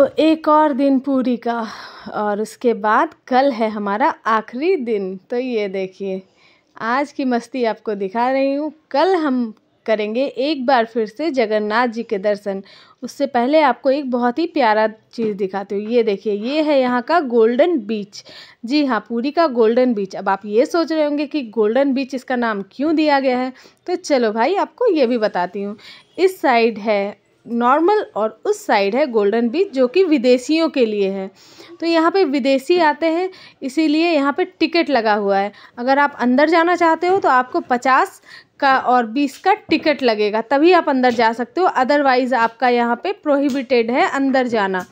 तो एक और दिन पूरी का और उसके बाद कल है हमारा आखिरी दिन तो ये देखिए आज की मस्ती आपको दिखा रही हूँ कल हम करेंगे एक बार फिर से जगन्नाथ जी के दर्शन उससे पहले आपको एक बहुत ही प्यारा चीज़ दिखाती हूँ ये देखिए ये है यहाँ का गोल्डन बीच जी हाँ पूरी का गोल्डन बीच अब आप ये सोच रहे होंगे कि गोल्डन बीच इसका नाम क्यों दिया गया है तो चलो भाई आपको ये भी बताती हूँ इस साइड है नॉर्मल और उस साइड है गोल्डन बीच जो कि विदेशियों के लिए है तो यहाँ पे विदेशी आते हैं इसीलिए यहाँ पे टिकट लगा हुआ है अगर आप अंदर जाना चाहते हो तो आपको पचास का और बीस का टिकट लगेगा तभी आप अंदर जा सकते हो अदरवाइज़ आपका यहाँ पे प्रोहिबिटेड है अंदर जाना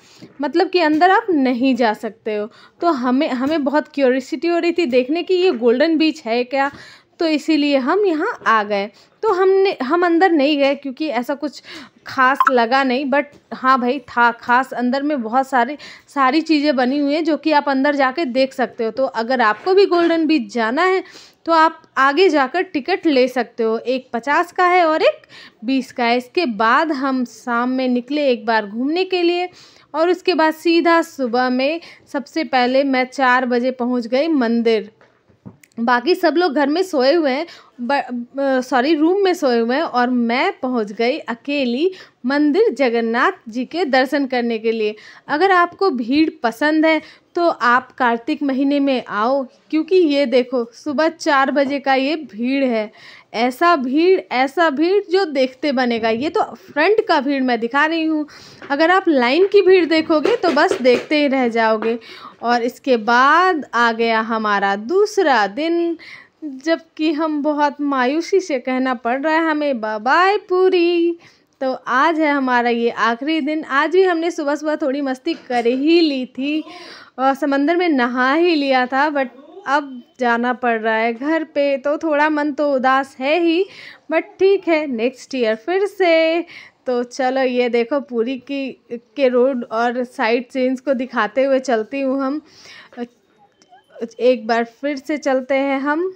मतलब कि अंदर आप नहीं जा सकते हो तो हमें हमें बहुत क्यूरिसिटी हो रही थी देखने की ये गोल्डन बीच है क्या तो इसीलिए हम यहाँ आ गए तो हमने हम अंदर नहीं गए क्योंकि ऐसा कुछ खास लगा नहीं बट हाँ भाई था खास अंदर में बहुत सारे सारी चीज़ें बनी हुई हैं जो कि आप अंदर जाके देख सकते हो तो अगर आपको भी गोल्डन बीच जाना है तो आप आगे जाकर टिकट ले सकते हो एक पचास का है और एक बीस का है इसके बाद हम शाम में निकले एक बार घूमने के लिए और उसके बाद सीधा सुबह में सबसे पहले मैं चार बजे पहुंच गई मंदिर बाकी सब लोग घर में सोए हुए हैं सॉरी रूम में सोए हुए हैं और मैं पहुंच गई अकेली मंदिर जगन्नाथ जी के दर्शन करने के लिए अगर आपको भीड़ पसंद है तो आप कार्तिक महीने में आओ क्योंकि ये देखो सुबह चार बजे का ये भीड़ है ऐसा भीड़ ऐसा भीड़ जो देखते बनेगा ये तो फ्रंट का भीड़ मैं दिखा रही हूँ अगर आप लाइन की भीड़ देखोगे तो बस देखते ही रह जाओगे और इसके बाद आ गया हमारा दूसरा दिन जबकि हम बहुत मायूसी से कहना पड़ रहा है हमें बाय पूरी तो आज है हमारा ये आखिरी दिन आज भी हमने सुबह सुबह थोड़ी मस्ती कर ही ली थी और समंदर में नहा ही लिया था बट अब जाना पड़ रहा है घर पे तो थोड़ा मन तो उदास है ही बट ठीक है नेक्स्ट ईयर फिर से तो चलो ये देखो पूरी की के रोड और साइड सीन्स को दिखाते हुए चलती हूँ हम एक बार फिर से चलते हैं हम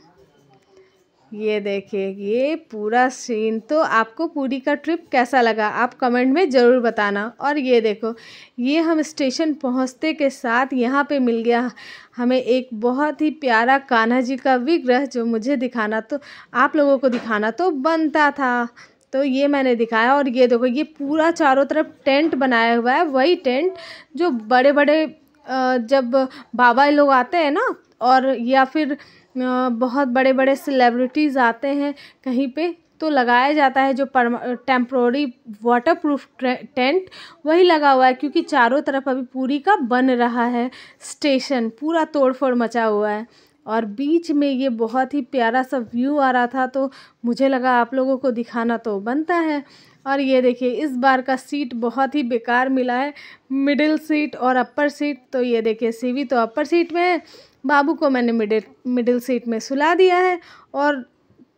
ये देखिए ये पूरा सीन तो आपको पूरी का ट्रिप कैसा लगा आप कमेंट में ज़रूर बताना और ये देखो ये हम स्टेशन पहुंचते के साथ यहाँ पे मिल गया हमें एक बहुत ही प्यारा कान्हा जी का विग्रह जो मुझे दिखाना तो आप लोगों को दिखाना तो बनता था तो ये मैंने दिखाया और ये देखो ये पूरा चारों तरफ टेंट बनाया हुआ है वही टेंट जो बड़े बड़े जब बाबा लोग आते हैं ना और या फिर बहुत बड़े बड़े सेलेब्रिटीज़ आते हैं कहीं पे तो लगाया जाता है जो परम टेम्प्रोरी वाटर प्रूफ टेंट वही लगा हुआ है क्योंकि चारों तरफ अभी पूरी का बन रहा है स्टेशन पूरा तोड़फोड़ मचा हुआ है और बीच में ये बहुत ही प्यारा सा व्यू आ रहा था तो मुझे लगा आप लोगों को दिखाना तो बनता है और ये देखिए इस बार का सीट बहुत ही बेकार मिला है मिडिल सीट और अपर सीट तो ये देखिए सीवी तो अपर सीट में है बाबू को मैंने मिडिल मिडिल सीट में सुला दिया है और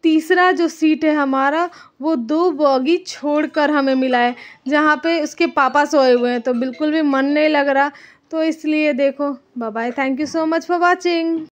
तीसरा जो सीट है हमारा वो दो बॉगी छोड़कर हमें मिला है जहाँ पे उसके पापा सोए हुए हैं तो बिल्कुल भी मन नहीं लग रहा तो इसलिए देखो bye thank you so much for watching